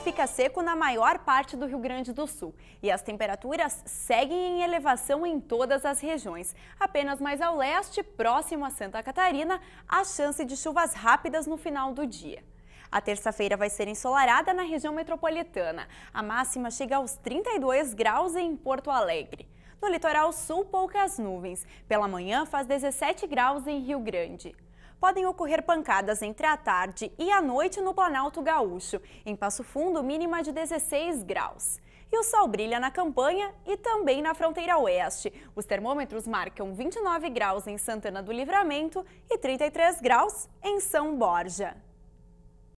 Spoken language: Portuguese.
fica seco na maior parte do Rio Grande do Sul e as temperaturas seguem em elevação em todas as regiões. Apenas mais ao leste, próximo a Santa Catarina, há chance de chuvas rápidas no final do dia. A terça-feira vai ser ensolarada na região metropolitana. A máxima chega aos 32 graus em Porto Alegre. No litoral sul, poucas nuvens. Pela manhã, faz 17 graus em Rio Grande podem ocorrer pancadas entre a tarde e a noite no Planalto Gaúcho. Em Passo Fundo, mínima de 16 graus. E o sol brilha na campanha e também na fronteira oeste. Os termômetros marcam 29 graus em Santana do Livramento e 33 graus em São Borja.